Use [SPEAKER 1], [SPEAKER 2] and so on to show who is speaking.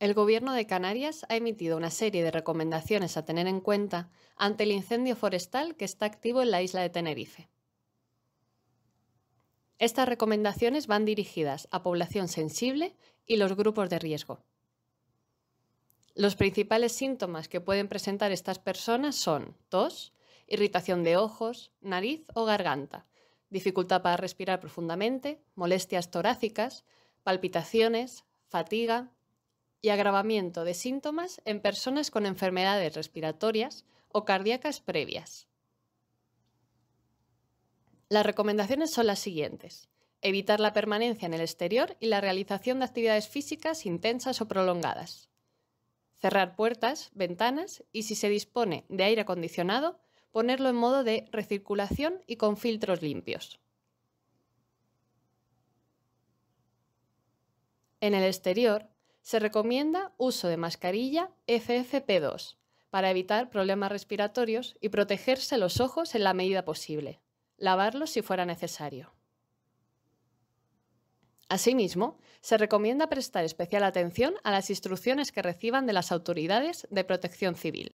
[SPEAKER 1] El Gobierno de Canarias ha emitido una serie de recomendaciones a tener en cuenta ante el incendio forestal que está activo en la isla de Tenerife. Estas recomendaciones van dirigidas a población sensible y los grupos de riesgo. Los principales síntomas que pueden presentar estas personas son tos, irritación de ojos, nariz o garganta, dificultad para respirar profundamente, molestias torácicas, palpitaciones, fatiga, y agravamiento de síntomas en personas con enfermedades respiratorias o cardíacas previas. Las recomendaciones son las siguientes. Evitar la permanencia en el exterior y la realización de actividades físicas intensas o prolongadas. Cerrar puertas, ventanas y si se dispone de aire acondicionado, ponerlo en modo de recirculación y con filtros limpios. En el exterior, se recomienda uso de mascarilla FFP2 para evitar problemas respiratorios y protegerse los ojos en la medida posible. Lavarlos si fuera necesario. Asimismo, se recomienda prestar especial atención a las instrucciones que reciban de las autoridades de protección civil.